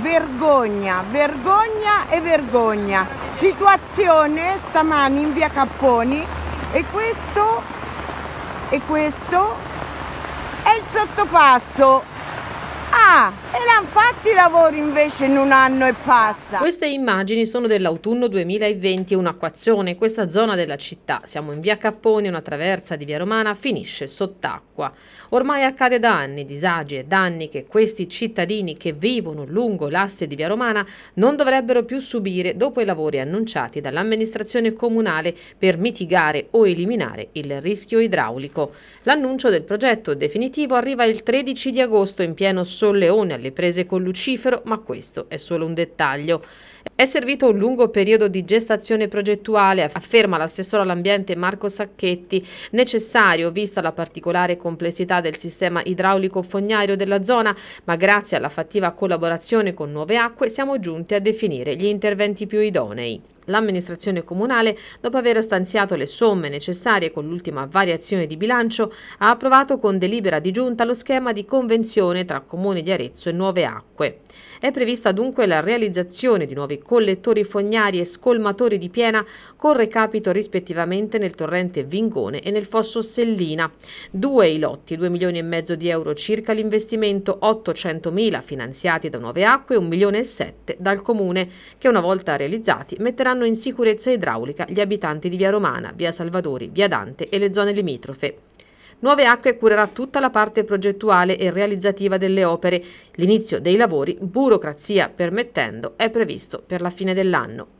vergogna, vergogna e vergogna. Situazione stamani in via Capponi e questo, e questo è il sottopasso là e l'hanno fatti i lavori invece in un anno e passa. Queste immagini sono dell'autunno 2020 e un'acquazione. Questa zona della città, siamo in via Capponi, una traversa di via Romana, finisce sott'acqua. Ormai accade da anni disagi e danni che questi cittadini che vivono lungo l'asse di via Romana non dovrebbero più subire dopo i lavori annunciati dall'amministrazione comunale per mitigare o eliminare il rischio idraulico. L'annuncio del progetto definitivo arriva il 13 di agosto in pieno sollevamento leone alle prese con Lucifero, ma questo è solo un dettaglio. È servito un lungo periodo di gestazione progettuale, afferma l'assessore all'ambiente Marco Sacchetti, necessario vista la particolare complessità del sistema idraulico fognario della zona, ma grazie alla fattiva collaborazione con Nuove Acque siamo giunti a definire gli interventi più idonei. L'amministrazione comunale, dopo aver stanziato le somme necessarie con l'ultima variazione di bilancio, ha approvato con delibera di giunta lo schema di convenzione tra Comune di Arezzo e Nuove Acque. È prevista dunque la realizzazione di nuovi collettori fognari e scolmatori di piena con recapito rispettivamente nel torrente Vingone e nel fosso Sellina. Due i lotti, 2 milioni e mezzo di euro circa l'investimento, 800 mila finanziati da Nuove Acque e 1 milione e 7 dal Comune, che una volta realizzati metteranno metteranno in sicurezza idraulica gli abitanti di Via Romana, Via Salvatori, Via Dante e le zone limitrofe. Nuove Acque curerà tutta la parte progettuale e realizzativa delle opere. L'inizio dei lavori, burocrazia permettendo, è previsto per la fine dell'anno.